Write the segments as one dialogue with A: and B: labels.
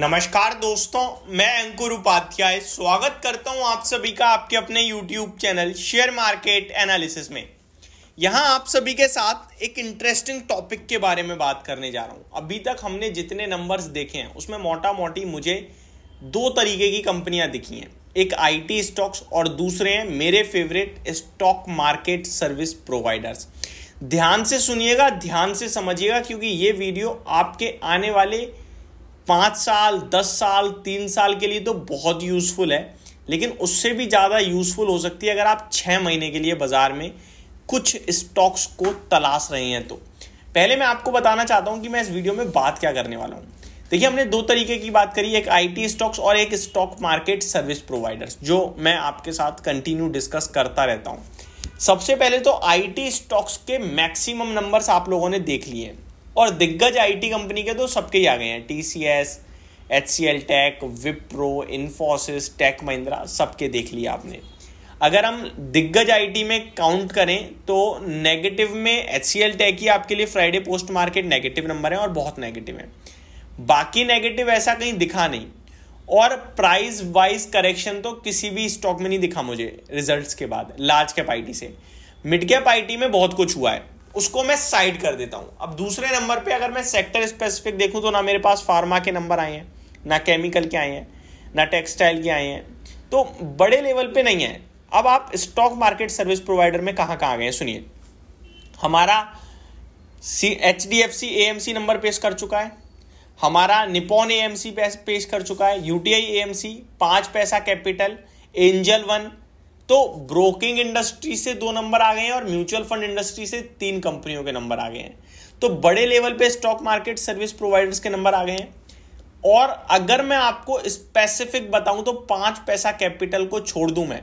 A: नमस्कार दोस्तों मैं अंकुर उपाध्याय स्वागत करता हूं आप सभी का आपके अपने YouTube channel share market analysis में यहां आप सभी के साथ एक इंटरेस्टिंग टॉपिक के बारे में बात करने जा रहा हूं अभी तक हमने जितने नंबर्स देखे हैं उसमें मोटा मोटी मुझे दो तरीके की कंपनियां दिखी हैं एक आई स्टॉक्स और दूसरे हैं मेरे favourite stock market service providers ध्यान से सुनिएगा ध्यान से समझिएगा क्योंकि ये वीडियो आपके आने वाले पाँच साल दस साल तीन साल के लिए तो बहुत यूज़फुल है लेकिन उससे भी ज़्यादा यूज़फुल हो सकती है अगर आप छः महीने के लिए बाज़ार में कुछ स्टॉक्स को तलाश रहे हैं तो पहले मैं आपको बताना चाहता हूँ कि मैं इस वीडियो में बात क्या करने वाला हूँ देखिए हमने दो तरीके की बात करी एक आईटी स्टॉक्स और एक स्टॉक मार्केट सर्विस प्रोवाइडर्स जो मैं आपके साथ कंटिन्यू डिस्कस करता रहता हूँ सबसे पहले तो आईटी स्टॉक्स के मैक्सिमम नंबर्स आप लोगों ने देख लिए और दिग्गज आईटी कंपनी के तो सबके ही आ गए हैं T C S H C L tech Wipro Infosys tech Mahindra सबके देख लिया आपने अगर हम दिग्गज आईटी में काउंट करें तो नेगेटिव में एच सी एल टेक ही आपके लिए Friday post market negative number है और बहुत नेगेटिव है बाकी नेगेटिव ऐसा कहीं दिखा नहीं और प्राइस वाइज करेक्शन तो किसी भी स्टॉक में नहीं दिखा मुझे रिजल्ट्स के बाद लार्ज कैप आई से मिड कैप आई में बहुत कुछ हुआ है उसको मैं साइड कर देता हूं अब दूसरे नंबर पे अगर मैं सेक्टर स्पेसिफिक देखूं तो ना मेरे पास फार्मा के नंबर आए हैं ना केमिकल के आए हैं ना टेक्सटाइल के आए हैं तो बड़े लेवल पे नहीं है अब आप स्टॉक मार्केट सर्विस प्रोवाइडर में कहां कहां गए सुनिए हमारा C H D F C A M C number पेश कर चुका है हमारा निपोन ए एम सी पेश कर चुका है U T I A M C पांच पैसा कैपिटल एंजल वन तो ब्रोकिंग इंडस्ट्री से दो नंबर आ गए हैं और म्यूचुअल फंड इंडस्ट्री से तीन कंपनियों के नंबर आ गए हैं तो बड़े लेवल पे स्टॉक मार्केट सर्विस प्रोवाइडर्स के नंबर आ गए हैं और अगर मैं आपको स्पेसिफिक बताऊं तो पांच पैसा कैपिटल को छोड़ दूं मैं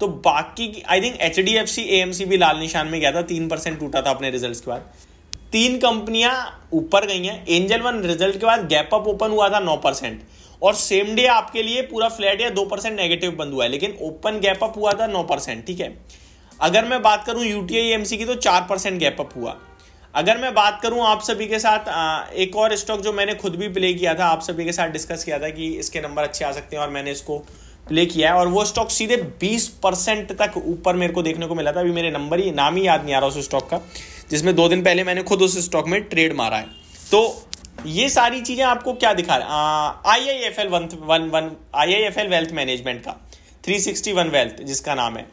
A: तो बाकी I think H D F C A M C भी लाल निशान में गया था तीन परसेंट टूटा था अपने रिजल्ट के बाद तीन कंपनियां ऊपर गई हैं एंजल वन रिजल्ट के बाद गैप अप ओपन हुआ था नौ परसेंट और सेम डे आपके लिए पूरा फ्लैट या दो परसेंट नेगेटिव बंद हुआ है लेकिन ओपन गैप अप हुआ था नौ परसेंट ठीक है अगर मैं बात करूं यूटीआई एमसी की तो चार परसेंट गैप अप हुआ अगर मैं बात करूं आप सभी के साथ एक और स्टॉक जो मैंने खुद भी प्ले किया था आप सभी के साथ डिस्कस किया था कि इसके नंबर अच्छे आ सकते हैं और मैंने इसको प्ले किया है और वो स्टॉक सीधे 20 परसेंट तक ऊपर मेरे को देखने को मिला था अभी मेरे नंबर ही नाम ही याद नहीं आ रहा उस स्टॉक का जिसमें दो दिन पहले मैंने खुद उस स्टॉक में ट्रेड मारा है तो ये सारी चीज़ें आपको क्या दिखा रहा I I F L one one one I I F L wealth management का थ्री सिक्सटी वन वेल्थ जिसका नाम है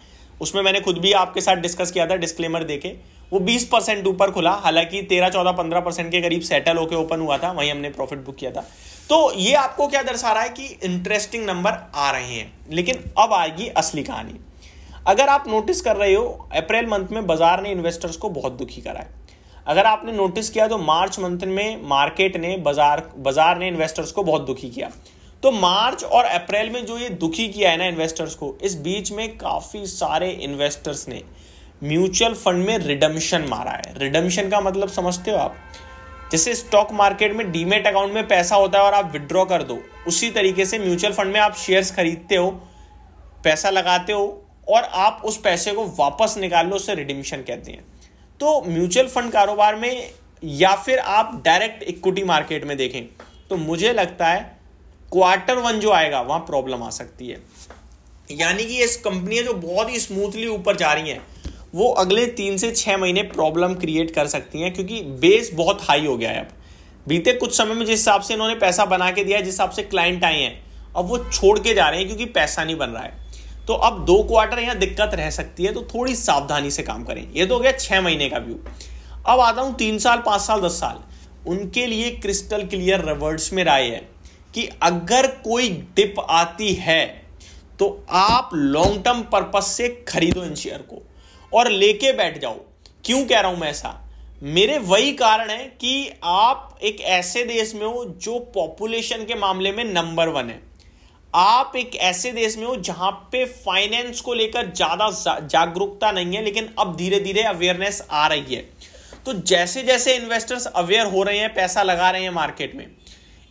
A: उसमें मैंने खुद भी आपके साथ डिस्कस किया था डिस्क्लेमर देके वो बीस परसेंट ऊपर खुला हालांकि तेरह चौदह पंद्रह परसेंट के करीब सेटल होकर ओपन हुआ था वहीं हमने प्रॉफिट बुक किया था तो ये आपको क्या दर्शा रहा है कि इंटरेस्टिंग नंबर आ रहे हैं लेकिन अब आएगी असली कहानी अगर आप नोटिस कर रहे हो अप्रैल मंथ में बाजार ने इन्वेस्टर्स को बहुत दुखी करा है अगर आपने नोटिस किया तो मार्च मंथ में मार्केट ने बाजार बाजार ने इन्वेस्टर्स को बहुत दुखी किया तो मार्च और अप्रैल में जो ये दुखी किया है ना इन्वेस्टर्स को इस बीच में काफ़ी सारे इन्वेस्टर्स ने म्यूचुअल फंड में रिडम्शन मारा है रिडम्शन का मतलब समझते हो आप जैसे स्टॉक मार्केट में डीमेट अकाउंट में पैसा होता है और आप विड्रॉ कर दो उसी तरीके से म्यूचुअल फंड में आप शेयर्स खरीदते हो पैसा लगाते हो और आप उस पैसे को वापस निकाल लो उसे रिडिमिशन कहते हैं तो म्यूचुअल फंड कारोबार में या फिर आप डायरेक्ट इक्विटी मार्केट में देखें तो मुझे लगता है क्वार्टर वन जो आएगा वहां प्रॉब्लम आ सकती है यानी कि ये कंपनियां जो बहुत ही स्मूथली ऊपर जा रही हैं वो अगले तीन से छह महीने प्रॉब्लम क्रिएट कर सकती हैं क्योंकि बेस बहुत हाई हो गया है अब बीते कुछ समय में जिस हिसाब से इन्होंने पैसा बना के दिया है जिस हिसाब से क्लाइंट आए हैं अब वो छोड़ के जा रहे हैं क्योंकि पैसा नहीं बन रहा है तो अब दो क्वार्टर यहां दिक्कत रह सकती है तो थोड़ी सावधानी से काम करें यह तो हो गया छह महीने का व्यू अब आता हूं तीन साल पांच साल दस साल उनके लिए क्रिस्टल क्लियर रिवर्ड्स में राय है कि अगर कोई डिप आती है तो आप लॉन्ग टर्म पर्पज से खरीदो इन शेयर को और लेके बैठ जाओ क्यों कह रहा हूं मैं ऐसा मेरे वही कारण है कि आप एक ऐसे देश में हो जो पॉपुलेशन के मामले में नंबर वन है आप एक ऐसे देश में हो जहां पे फाइनेंस को लेकर ज्यादा जागरूकता नहीं है लेकिन अब धीरे धीरे अवेयरनेस आ रही है तो जैसे जैसे इन्वेस्टर्स अवेयर हो रहे हैं पैसा लगा रहे हैं मार्केट में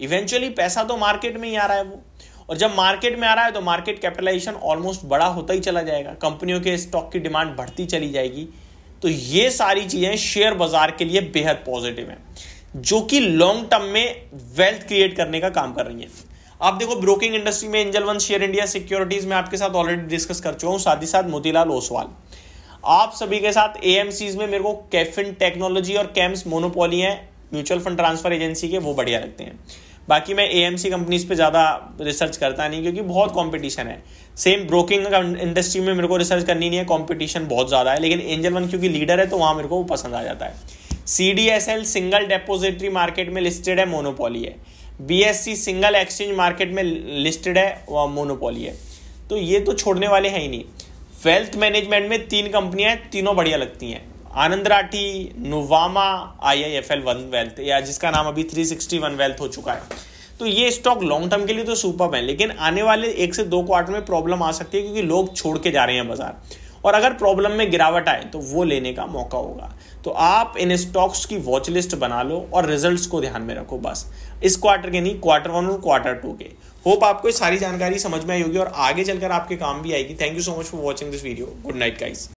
A: इवेंचुअली पैसा तो मार्केट में ही आ रहा है वो और जब मार्केट में आ रहा है तो मार्केट कैपिटलाइजेशन ऑलमोस्ट बड़ा होता ही चला जाएगा कंपनियों के स्टॉक की डिमांड बढ़ती चली जाएगी तो ये सारी चीजें शेयर बाजार के लिए बेहद पॉजिटिव है जो कि लॉन्ग टर्म में वेल्थ क्रिएट करने का काम कर रही है आप देखो ब्रोकिंग इंडस्ट्री में angel one share India securities में आपके साथ ऑलरेडी डिस्कस कर चुका हूँ साथ ही साथ मोतीलाल ओसवाल आप सभी के साथ ए में मेरे को कैफिन टेक्नोलॉजी और कैम्स मोनोपोली है म्यूचुअल फंड ट्रांसफर एजेंसी के वो बढ़िया लगते हैं बाकी मैं ए कंपनीज पे ज़्यादा रिसर्च करता नहीं क्योंकि बहुत कंपटीशन है सेम ब्रोकिंग इंडस्ट्री में मेरे को रिसर्च करनी नहीं है कंपटीशन बहुत ज़्यादा है लेकिन एंजल वन क्योंकि लीडर है तो वहाँ मेरे को वो पसंद आ जाता है सी सिंगल डेपोजिटरी मार्केट में लिस्टेड है मोनोपोली है बीएससी सिंगल एक्सचेंज मार्केट में लिस्टेड है वह मोनोपोली है तो ये तो छोड़ने वाले हैं ही नहीं वेल्थ मैनेजमेंट में तीन कंपनियां हैं तीनों बढ़िया लगती हैं Anand Rathi Nuvama I I F L one wealth या जिसका नाम अभी थ्री सिक्सटी वन वेल्थ हो चुका है तो ये स्टॉक लॉन्ग टर्म के लिए तो सुपर है लेकिन आने वाले एक से दो क्वार्टर में प्रॉब्लम आ सकती है क्योंकि लोग छोड़ के जा रहे हैं बाजार और अगर प्रॉब्लम में गिरावट आए तो वो लेने का मौका होगा तो आप इन स्टॉक्स की वॉच लिस्ट बना लो और रिजल्ट्स को ध्यान में रखो बस इस क्वार्टर के नहीं क्वार्टर वन और क्वार्टर टू के होप आपको सारी जानकारी समझ में आई होगी और आगे चलकर आपके काम भी आएगी thank you so much for watching this video good night guys